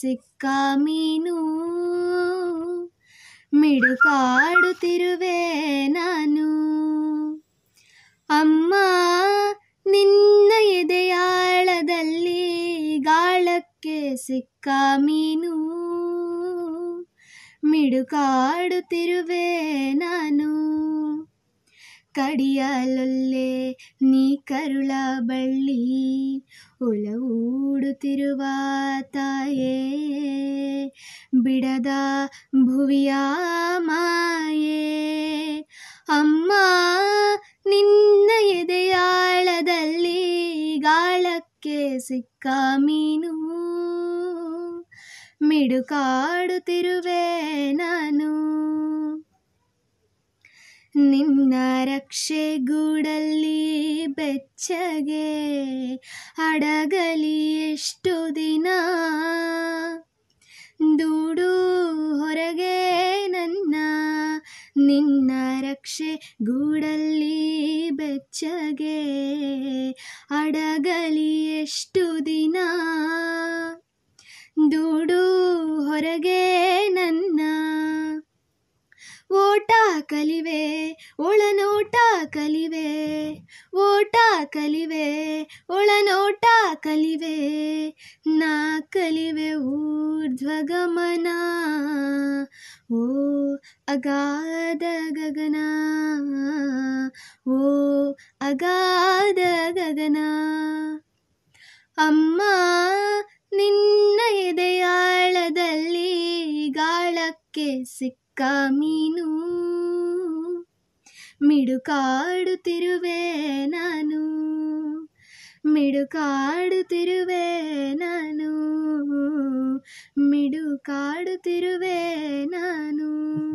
ಸಿಕ್ಕ ಮೀನು ಮಿಡುಕಾಡುತ್ತಿರುವೆ ನಾನು ಅಮ್ಮ ನಿನ್ನ ಎದೆಯಾಳದಲ್ಲಿ ಗಾಳಕ್ಕೆ ಸಿಕ್ಕ ಮೀನು ಮಿಡುಕಾಡುತ್ತಿರುವೆ ನಾನು ಕಡಿಯಲೊಲ್ಲೆ ನೀ ಕರುಳ ಬಳ್ಳಿ ಒಲವೂಡುತ್ತಿರುವ ತಾಯೇ ಬಿಡದ ಭುವಿಯ ಮಾಯೇ ಅಮ್ಮ ನಿನ್ನ ಎದೆಯಾಳದಲ್ಲಿ ಗಾಳಕ್ಕೆ ಸಿಕ್ಕ ಮೀನು ಮಿಡುಕಾಡುತ್ತಿರುವೆ ನಾನು ನಿನ್ನ ರಕ್ಷೆ ಗೂಡಲ್ಲಿ ಬೆಚ್ಚಗೆ ಅಡಗಲಿ ಎಷ್ಟು ದಿನ ದೂಡು ಹೊರಗೆ ನನ್ನ ನಿನ್ನ ರಕ್ಷೆ ಗೂಡಲ್ಲಿ ಬೆಚ್ಚಗೆ ಅಡಗಲಿ ಎಷ್ಟು ದಿನ ದೂಡು ಹೊರಗೆ ಓಟ ಕಲಿವೆ ಒಳನೋಟ ಕಲಿವೆ ಓಟ ಕಲಿವೆ ಒಳನೋಟ ಕಲಿವೆ ನಾ ಕಲಿವೆ ಊರ್ಧ್ವಗಮನ ಓ ಅಗಾಧ ಗಗನ ಓ ಅಗಾಧ ಗಗನ ಅಮ್ಮ ನಿನ್ನ ಎದೆಯಾಳದಲ್ಲಿ ಗಾಳಕ್ಕೆ ಸಿಕ್ಕ ಕಮೀನು ಮಿಡುಕಾಡುತ್ತಿರುವೆ ನಾನು ಮಿಡುಕಾಡುತ್ತಿರುವೆ ನಾನು ಮಿಡುಕಾಡುತ್ತಿರುವೆ ನಾನು